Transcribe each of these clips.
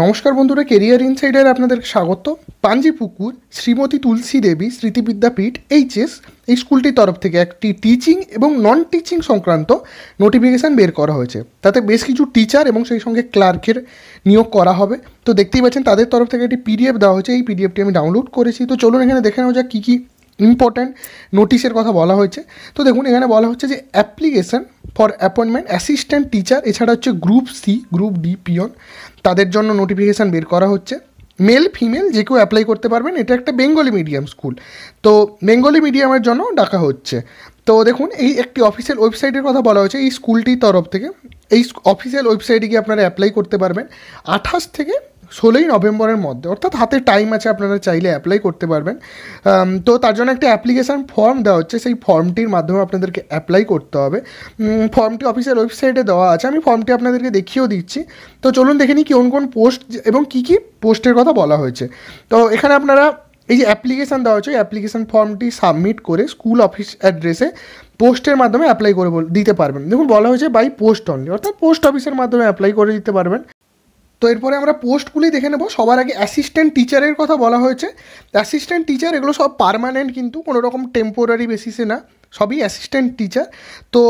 নমস্কার বন্ধুরা career insider আপনাদেরকে স্বাগত পুকুর শ্রীমতী তুলসী দেবী স্মৃতিবিদ্যাপীঠ এইচএস এই স্কুলটির তরফ থেকে একটি টিচিং এবং নন টিচিং সংক্রান্ত নোটিফিকেশান বের করা হয়েছে তাতে বেশ কিছু টিচার এবং সেই সঙ্গে ক্লার্কের নিয়োগ করা হবে তো দেখতেই পাচ্ছেন তাদের তরফ থেকে একটি পিডিএফ দেওয়া হয়েছে এই পিডিএফটি আমি ডাউনলোড করেছি তো চলুন এখানে দেখে নেওয়া যাক কী কী ইম্পর্ট্যান্ট নোটিশের কথা বলা হয়েছে তো দেখুন এখানে বলা হচ্ছে যে application for appointment assistant teacher এছাড়া হচ্ছে group C group D peon তাদের জন্য নোটিফিকেশান বের করা হচ্ছে মেল ফিমেল যে কেউ অ্যাপ্লাই করতে পারবেন এটা একটা বেঙ্গলি মিডিয়াম স্কুল তো বেঙ্গলি মিডিয়ামের জন্য ডাকা হচ্ছে তো দেখুন এই একটি অফিসিয়াল ওয়েবসাইটের কথা বলা হয়েছে এই স্কুলটির তরফ থেকে এই অফিসিয়াল ওয়েবসাইটে গিয়ে আপনারা অ্যাপ্লাই করতে পারবেন আঠাশ থেকে ষোলোই নভেম্বরের মধ্যে অর্থাৎ হাতে টাইম আছে আপনারা চাইলে অ্যাপ্লাই করতে পারবেন তো তার জন্য একটা অ্যাপ্লিকেশান ফর্ম দেওয়া হচ্ছে সেই ফর্মটির মাধ্যমে আপনাদেরকে অ্যাপ্লাই করতে হবে ফর্মটি অফিসের ওয়েবসাইটে দেওয়া আছে আমি ফর্মটি আপনাদেরকে দেখিয়েও দিচ্ছি তো চলুন দেখে নিই কোন কোন পোস্ট এবং কী কী পোস্টের কথা বলা হয়েছে তো এখানে আপনারা এই যে অ্যাপ্লিকেশান দেওয়া হয়েছে অ্যাপ্লিকেশান ফর্মটি সাবমিট করে স্কুল অফিস অ্যাড্রেসে পোস্টের মাধ্যমে অ্যাপ্লাই করে দিতে পারবেন দেখুন বলা হয়েছে বাই পোস্ট অনলি অর্থাৎ পোস্ট অফিসের মাধ্যমে অ্যাপ্লাই করে দিতে পারবেন তো এরপরে আমরা পোস্টগুলি দেখে নেব সবার আগে অ্যাসিস্ট্যান্ট টিচারের কথা বলা হয়েছে অ্যাসিস্ট্যান্ট টিচার এগুলো সব পারমানেন্ট কিন্তু কোনো রকম টেম্পোরারি বেসিসে না সবই অ্যাসিস্ট্যান্ট টিচার তো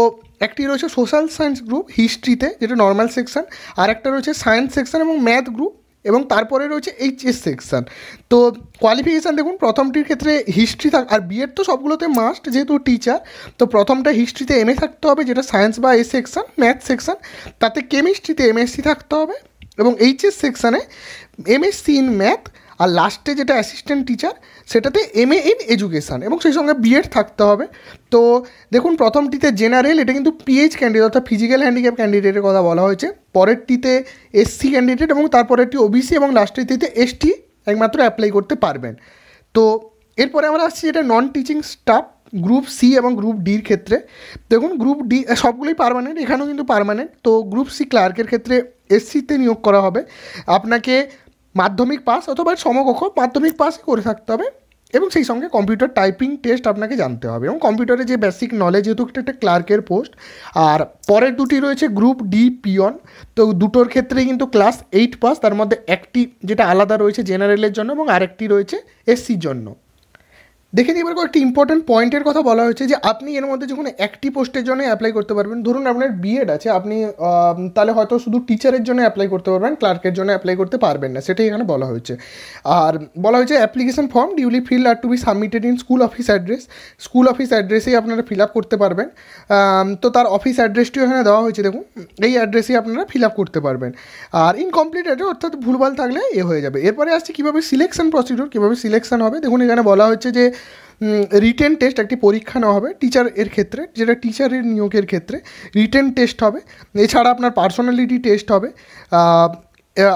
একটি রয়েছে সোশ্যাল সায়েন্স গ্রুপ হিস্ট্রিতে যেটা নর্মাল সেকশান আর একটা রয়েছে সায়েন্স সেকশান এবং ম্যাথ গ্রুপ এবং তারপরে রয়েছে এইচএস সেকশান তো কোয়ালিফিকেশান দেখুন প্রথমটির ক্ষেত্রে হিস্ট্রি থাক আর বিএড তো সবগুলোতে মাস্ট যেহেতু টিচার তো প্রথমটা হিস্ট্রিতে এমএ থাকতে হবে যেটা সায়েন্স বা এ সেকশান ম্যাথ সেকশান তাতে কেমিস্ট্রিতে এমএসসি থাকতে হবে এবং এইচএস সেকশানে এমএসসি ইন ম্যাথ আর লাস্টে যেটা অ্যাসিস্ট্যান্ট টিচার সেটাতে এম এ ইন এডুকেশান এবং সেই সঙ্গে বিএড থাকতে হবে তো দেখুন প্রথমটিতে জেনারেল এটা কিন্তু পিএইচ ক্যান্ডিডেট অর্থাৎ ফিজিক্যাল হ্যান্ডিক্যাপ ক্যান্ডিডেটের কথা বলা হয়েছে পরেরটিতে এসসি ক্যান্ডিডেট এবং তারপরেরটি ওবিসি এবং লাস্টেরটিতে এসটি একমাত্র অ্যাপ্লাই করতে পারবেন তো এরপরে আমরা আসছি যেটা non teaching staff group C এবং গ্রুপ ডির ক্ষেত্রে দেখুন গ্রুপ ডি সবগুলোই পারমানেন্ট এখানেও কিন্তু পারমানেন্ট তো গ্রুপ সি ক্লার্কের ক্ষেত্রে এসসিতে নিয়োগ করা হবে আপনাকে মাধ্যমিক পাস অথবা সমকক্ষ মাধ্যমিক পাসই করে থাকতে হবে এবং সেই সঙ্গে কম্পিউটার টাইপিং টেস্ট আপনাকে জানতে হবে এবং কম্পিউটারে যে বেসিক নলেজ যেহেতু একটা ক্লার্কের পোস্ট আর পরের দুটি রয়েছে গ্রুপ ডি পিয়ন তো দুটোর ক্ষেত্রে কিন্তু ক্লাস এইট পাস তার মধ্যে একটি যেটা আলাদা রয়েছে জেনারেলের জন্য এবং আরেকটি রয়েছে এসসির জন্য দেখে এবার কয়েকটি ইম্পর্ট্যান্ট পয়েন্টের কথা বলা হয়েছে যে আপনি এর মধ্যে যখন একটি পোস্টের জন্য অ্যাপ্লাই করতে পারবেন ধরুন আপনার বিএড আছে আপনি তাহলে হয়তো শুধু টিচারের জন্য অ্যাপ্লাই করতে পারবেন ক্লার্কের জন্য অ্যাপ্লাই করতে পারবেন না সেটাই এখানে বলা হয়েছে আর বলা হয়েছে application form duly fill are to be submitted in school office address school office অ্যাড্রেসেই আপনারা ফিল আপ করতে পারবেন তো তার অফিস অ্যাড্রেসটিও এখানে দেওয়া হয়েছে দেখুন এই অ্যাড্রেসেই আপনারা ফিল আপ করতে পারবেন আর ইনকমপ্লিট অ্যাড্রেস অর্থাৎ ভুলভাল থাকলে এ হয়ে যাবে এরপরে আসছে কীভাবে সিলেকশন প্রসিডিউর কীভাবে সিলেকশন হবে দেখুন এখানে বলা হচ্ছে যে রিটেন টেস্ট একটি পরীক্ষা নেওয়া হবে টিচার এর ক্ষেত্রে যেটা টিচারের নিয়োগের ক্ষেত্রে রিটেন টেস্ট হবে এছাড়া আপনার পার্সোনালিটি টেস্ট হবে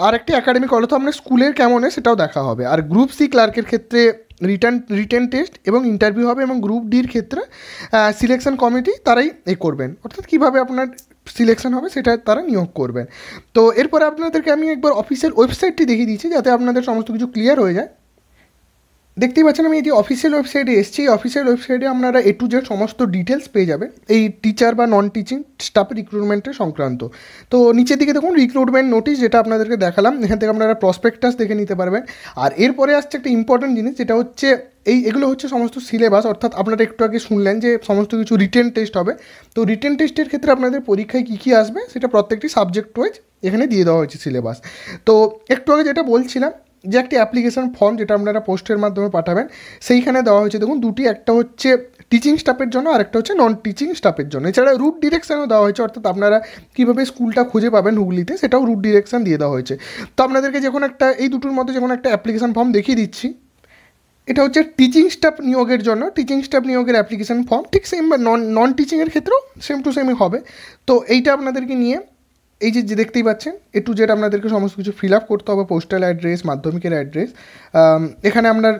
আরেকটি একাডেমিক কলে তো আপনার স্কুলের হয় সেটাও দেখা হবে আর গ্রুপ সি ক্লার্কের ক্ষেত্রে রিটার্ন রিটেন টেস্ট এবং ইন্টারভিউ হবে এবং গ্রুপ ডির ক্ষেত্রে সিলেকশন কমিটি তারাই এ করবেন অর্থাৎ কীভাবে আপনার সিলেকশন হবে সেটা তারা নিয়োগ করবেন তো এরপরে আপনাদেরকে আমি একবার অফিসের ওয়েবসাইটটি দেখিয়ে দিচ্ছি যাতে আপনাদের সমস্ত কিছু ক্লিয়ার হয়ে যায় দেখতেই পাচ্ছেন আমি এটি অফিসিয়াল ওয়েবসাইটে এসেছি এই অফিসিয়াল ওয়েবসাইটে আপনারা এ টু জেড সমস্ত ডিটেলস পেয়ে যাবেন এই টিচার বা নন টিচিং স্টাফ রিক্রুটমেন্টের সংক্রান্ত তো নিচের দিকে দেখুন রিক্রুটমেন্ট নোটিশ যেটা আপনাদেরকে দেখালাম এখান থেকে আপনারা প্রসপেক্টাস দেখে নিতে পারবেন আর এরপরে আসছে একটা ইম্পর্টেন্ট জিনিস যেটা হচ্ছে এই এগুলো হচ্ছে সমস্ত সিলেবাস অর্থাৎ আপনারা একটু আগে শুনলেন যে সমস্ত কিছু রিটেন টেস্ট হবে তো রিটেন টেস্টের ক্ষেত্রে আপনাদের পরীক্ষায় কী কী আসবে সেটা প্রত্যেকটি সাবজেক্ট ওয়াইজ এখানে দিয়ে দেওয়া হয়েছে সিলেবাস তো একটু আগে যেটা বলছিলাম যে একটি অ্যাপ্লিকেশন ফর্ম যেটা আপনারা পোস্টের মাধ্যমে পাঠাবেন সেইখানে দেওয়া হয়েছে দেখুন দুটি একটা হচ্ছে টিচিং স্টাফের জন্য আরেকটা হচ্ছে নন টিচিং স্টাফের জন্য এছাড়া রুট ডিরেকশানও দেওয়া হয়েছে অর্থাৎ আপনারা কীভাবে স্কুলটা খুঁজে পাবেন হুগলিতে সেটাও রুট ডিরেকশান দিয়ে দেওয়া হয়েছে তো আপনাদেরকে যখন একটা এই দুটোর মধ্যে যখন একটা অ্যাপ্লিকেশান ফর্ম দেখিয়ে দিচ্ছি এটা হচ্ছে টিচিং স্টাফ নিয়োগের জন্য টিচিং স্টাফ নিয়োগের অ্যাপ্লিকেশান ফর্ম ঠিক সেম বা নন নন টিচিংয়ের ক্ষেত্রেও সেম টু সেমই হবে তো এইটা আপনাদেরকে নিয়ে এই যে দেখতেই পাচ্ছেন এ টু জেড আপনাদেরকে সমস্ত কিছু ফিল আপ করতে হবে পোস্টাল অ্যাড্রেস মাধ্যমিকের অ্যাড্রেস এখানে আপনার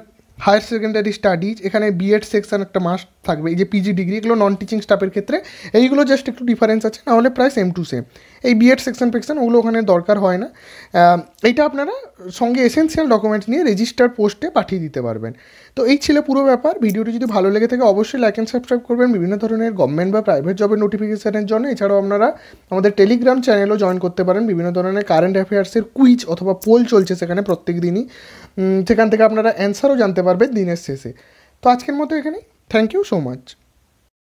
হায়ার সেকেন্ডারি স্টাডিজ এখানে বিএড সেকশন একটা মাস্ট থাকবে এই যে পিজি ডিগ্রি এগুলো নন টিচিং স্টাফের ক্ষেত্রে এইগুলো জাস্ট একটু ডিফারেন্স আছে নাহলে প্রায় সেম টু সেম এই বিএড সেকশন ফেকশন ওগুলো ওখানে দরকার হয় না এইটা আপনারা সঙ্গে এসেন্সিয়াল ডকুমেন্টস নিয়ে রেজিস্টার পোস্টে পাঠিয়ে দিতে পারবেন তো এই ছিল পুরো ব্যাপার ভিডিওটি যদি ভালো লেগে থাকে অবশ্যই লাইক অ্যান্ড সাবস্ক্রাইব করবেন বিভিন্ন ধরনের গভর্নমেন্ট বা প্রাইভেট জবের নোটিফিকেশানের জন্য এছাড়াও আপনারা আমাদের টেলিগ্রাম চ্যানেলও জয়েন করতে পারেন বিভিন্ন ধরনের কারেন্ট অ্যাফেয়ার্সের কুইজ অথবা পোল চলছে সেখানে প্রত্যেক দিনই সেখান থেকে আপনারা অ্যান্সারও জানতে পারবে দিনের শেষে তো আজকের মতো এখানে থ্যাংক ইউ সো মাচ